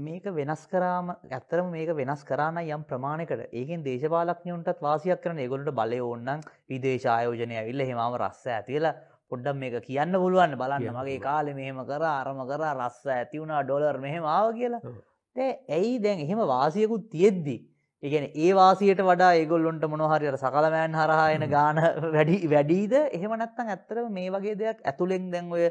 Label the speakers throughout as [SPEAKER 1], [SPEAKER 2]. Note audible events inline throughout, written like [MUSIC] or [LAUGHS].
[SPEAKER 1] මේක වෙනස් කරාම ඇත්තරම මේක වෙනස් කරන්න යම් ප්‍රමාණකට ඒකෙන් දේශපාලක්ඥයන්ටත් වාසියක් කරන ගොලට බලය ඔන්නන් විදේශ ආයෝජනය ඇවිල්ල හෙමම රස්ස ඇතිල පොඩ්ඩම් මේක කියන්න පුළුවන් බලන්න මගේ කාලෙ මෙහෙම කර අරම කර රස්ස ඇතිවුණා ඩොලර් මෙහෙම ආව කියලා ඇයි දැන් එහෙම වාසියකුත් තියෙද්දිී ඒගැන ඒ වාසියට වඩා ඒගොල්ලොන්ට මොනොහරි අර සකලමෑන් හරහායන ගාන [LAUGHS] වැඩි වැඩීද එහෙම නැත්තම් ඇත්තටම මේ වගේ දෙයක් ඇතුලෙන් දැන් ඔය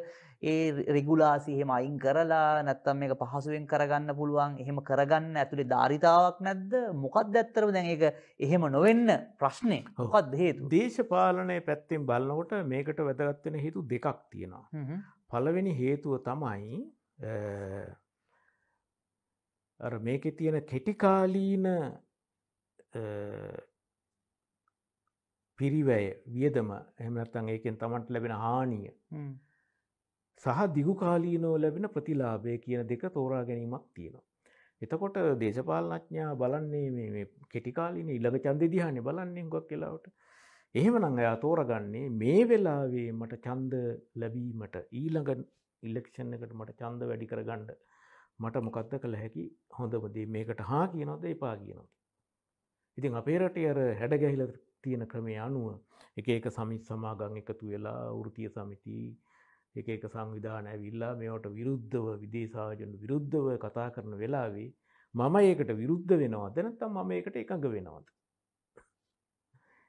[SPEAKER 1] ඒ රෙගුලාසි එහෙම අයින් කරලා නැත්තම් මේක පහසුවෙන් කරගන්න පුළුවන් එහෙම කරගන්න ඇතුලේ ධාරිතාවක් නැද්ද මොකක්ද ඇත්තටම දැන් ඒක එහෙම නොවෙන්න ප්‍රශ්නේ මොකක්ද හේතුව දේශපාලනයේ පැත්තෙන් බලනකොට මේකට වැදගත් වෙන හේතු දෙකක්
[SPEAKER 2] තියෙනවා පළවෙනි හේතුව තමයි මේකේ තියෙන කෙටිකාලීන පිරිවැය වියදම එහමනත්තන් ඒකෙන් තමන්ට ලැබෙන හානිය සහ දිගුකාලීනෝ ලැබෙන ප්‍රතිලාබය කියන දෙක තෝරා ගැනීමක් තියෙනවා. එතකොට දේශපාලනඥා බලන්නේ කෙටිකාලීන ඉල්ලක චන්ද දිහානය බලන්නේ ගොක් කියලාවට එහෙම නංගයා තෝරගන්නේ මේ වෙලාවේ මට චන්ද ලැබීමට ඊළඟ ඉල්ලක්ෂණ එකට මට චන්ද වැඩි කරගණ්ඩ මට මොකක්ද කළ හැකි හොඳමදේ මේකට හා කියනොද එපා කියනොද. ඉතින් අපේරටේ අර හැඩගැහිල තියෙන ක්‍රමය අනුව එක එක සමිත් සමාගං එකතු වෙලා ෘතිය සමිති එක එක සංවිධාන ඇවිල්ලා මේවට විරුද්ධව විදේශාජන විරුද්ධව කතා කරන වෙලාවේ මම ඒකට විරුද්ධ වෙනවා දැනත්තම් මම ඒකට එකඟ වෙනවද.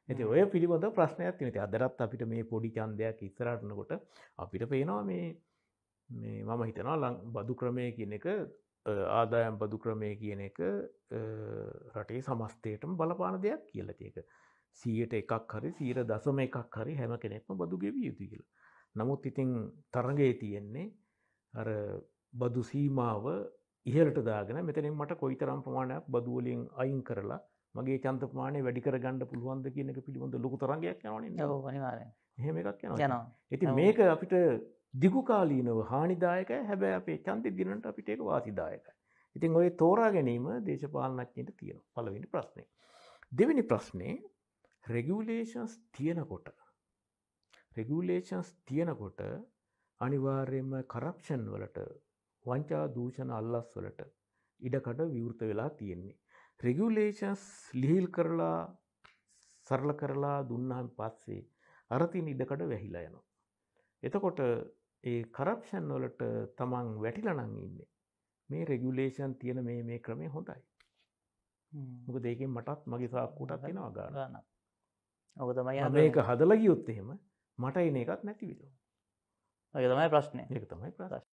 [SPEAKER 2] ඇති ඔය පිළිබඳ ප්‍රශ්නයක් තිනති අදරත් අපිට මේ පොඩි චන්දයක් ඉස්සරටනකොට අපිට පේනවා මේ මම හිතනවා ලං බදු ක්‍රමය කියන එක ආදායම් බදු ක්‍රමය කියන එක රටේ සමස්තයටම බලපාන දෙයක් කියලටඒක සියට එකක් හරි සීර දසම එකක් හරි හැම කෙනෙක්ම බදු ගෙවිය යුතු කියල. නමුත් ඉතිං තරගයේ තියෙන්නේ අර බදු සීමාව ඉහලට දාගෙන මෙතනින් මට කොයිතරම් ප්‍රමාණයක් බදුවලින් අයින් කරලා මගේ චන්තමානය වැඩිකර ගණඩ පුළුවන්ද කියනක පිළිබඳ ලොකු තරගයක් නවන එහෙම එකක් යන ඇති මේක අපිට දිගුකාලීනව හානිදායකයි හැබැ අපේ චන්ති දිනට අපිට ඒක වාසිදායකයි. ඉතින් ඔය තෝරා ගැනීම දේශපාලනඥයට තියෙන පළවෙනි ප්‍රශ්නය. දෙවෙනි ප්‍රශ්නේ රෙගුලේෂන්ස් තියෙනකොට. රෙගුලේෂන්ස් තියෙනකොට අනිවාර්යම කරක්ෂන් වලට වංචා දූෂණ අල්ලස් වලට ඉඩකට විවෘත වෙලා තියෙන්නේ. රෙගුලේෂන්ස් ලිහිල් කරලා සරල කරලා දුන්නහන් පස්සේ අරතින් ඉඩකට වැහිලා යනවා. එතකොට ඒ කරප්ෂන් වලට තමන් වැටිලනං ඉන්න මේ රෙගුලේෂන් තියෙන මේ මේ ක්‍රමය හොඳයි මොක දෙකින් මටත් මගේසාක්කුටත් තියෙන අගාන
[SPEAKER 1] ඔක තමයි මේක
[SPEAKER 2] හදලගියුත්තහෙම මට එන එකත් නැතිවිලෝ
[SPEAKER 1] ඇ තමයි ප්‍රශ්නය එක තමයි ප්‍රශ්